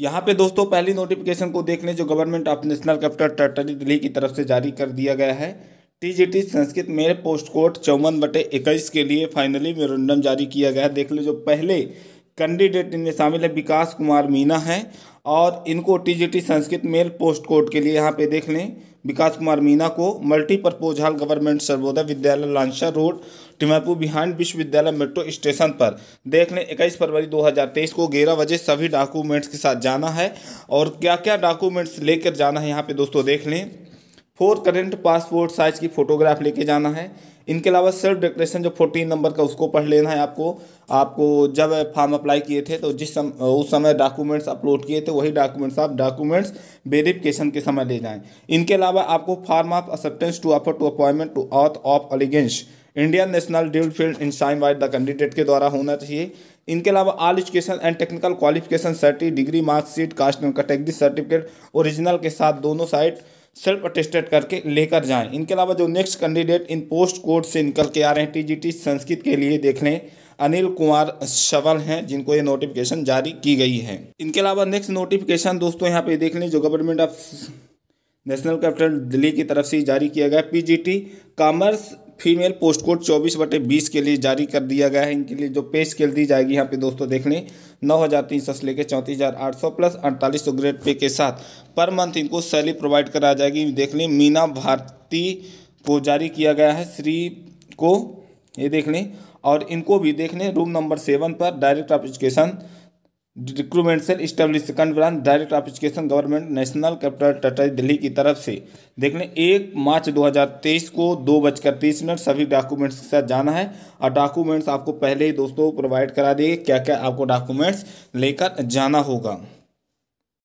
यहाँ पे दोस्तों पहली नोटिफिकेशन को देख लें जो government of national capital territory Delhi की तरफ से जारी कर दिया गया है टीजीटी संस्कृत में पोस्ट कोड चौवन बटे इक्कीस के लिए फाइनली मेमोरेंडम जारी किया गया है देख लो जो पहले कैंडिडेट इनमें शामिल है विकास कुमार मीना है और इनको TGT Sanskrit male post code के लिए यहाँ पे देख लें विकास कुमार मीना को मल्टीपर्पोज गवर्नमेंट सर्वोदय विद्यालय लांसा रोड टिमापुर बिहान विश्वविद्यालय मेट्रो स्टेशन पर देख लें इक्कीस फरवरी 2023 को ग्यारह बजे सभी डॉक्यूमेंट्स के साथ जाना है और क्या क्या डॉक्यूमेंट्स लेकर जाना है यहाँ पे दोस्तों देख लें फोर करेंट पासपोर्ट साइज की फ़ोटोग्राफ लेके जाना है इनके अलावा सेल्फ डिक्लेरेशन जो फोर्टीन नंबर का उसको पढ़ लेना है आपको आपको जब फॉर्म अप्लाई किए थे तो जिस सम, उस समय डॉक्यूमेंट्स अपलोड किए थे वही डॉक्यूमेंट्स आप डॉक्यूमेंट्स वेरिफिकेशन के समय ले जाएं इनके अलावा आपको form of acceptance to offer to appointment to oath of allegiance Indian national duly filled in sign by the candidate के द्वारा होना चाहिए इनके अलावा all education and technical qualification सर्टी degree marksheet caste category certificate original के साथ दोनों साइड सेल्फ अटेस्टेड करके लेकर जाएं इनके अलावा जो नेक्स्ट कैंडिडेट इन पोस्ट कोड से निकल के आ रहे हैं टीजीटी संस्कृत के लिए देख लें अनिल कुमार शवल हैं जिनको ये नोटिफिकेशन जारी की गई है इनके अलावा नेक्स्ट नोटिफिकेशन दोस्तों यहाँ पे देख लें जो government of national capital Delhi की तरफ से जारी किया गया P commerce female post code चौबीस बटे बीस के लिए जारी कर दिया गया है इनके लिए जो पे स्केल दी जाएगी यहाँ पे दोस्तों देख लें नौ हज़ार तीन सौ से लेकर चौंतीस हज़ार आठ सौ प्लस अड़तालीस सौ ग्रेड पे के साथ पर मंथ इनको सैलरी प्रोवाइड कराया जाएगी देख लें मीना भारती को जारी किया गया है श्री को ये देख लें और इनको भी देख लें रूम नंबर सेवन पर direct application recruitment cell establish second branch direct education government national capital territory Delhi की तरफ से देख लें एक मार्च 2023 को दो बजकर तीस मिनट सभी डॉक्यूमेंट्स के साथ जाना है और डॉक्यूमेंट्स आपको पहले ही दोस्तों प्रोवाइड करा दिए क्या क्या आपको डॉक्यूमेंट्स लेकर जाना होगा